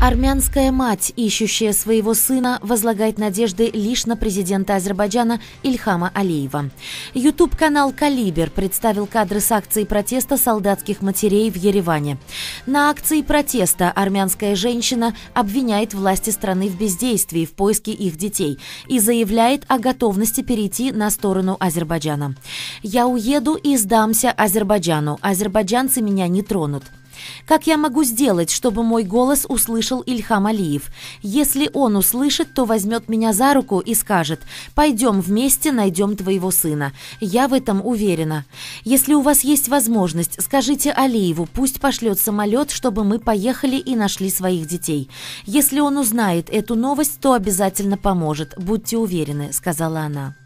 Армянская мать, ищущая своего сына, возлагает надежды лишь на президента Азербайджана Ильхама Алиева. Ютуб-канал «Калибер» представил кадры с акции протеста солдатских матерей в Ереване. На акции протеста армянская женщина обвиняет власти страны в бездействии в поиске их детей и заявляет о готовности перейти на сторону Азербайджана. «Я уеду и сдамся Азербайджану. Азербайджанцы меня не тронут». Как я могу сделать, чтобы мой голос услышал Ильхам Алиев? Если он услышит, то возьмет меня за руку и скажет «Пойдем вместе, найдем твоего сына». Я в этом уверена. Если у вас есть возможность, скажите Алиеву, пусть пошлет самолет, чтобы мы поехали и нашли своих детей. Если он узнает эту новость, то обязательно поможет, будьте уверены», — сказала она.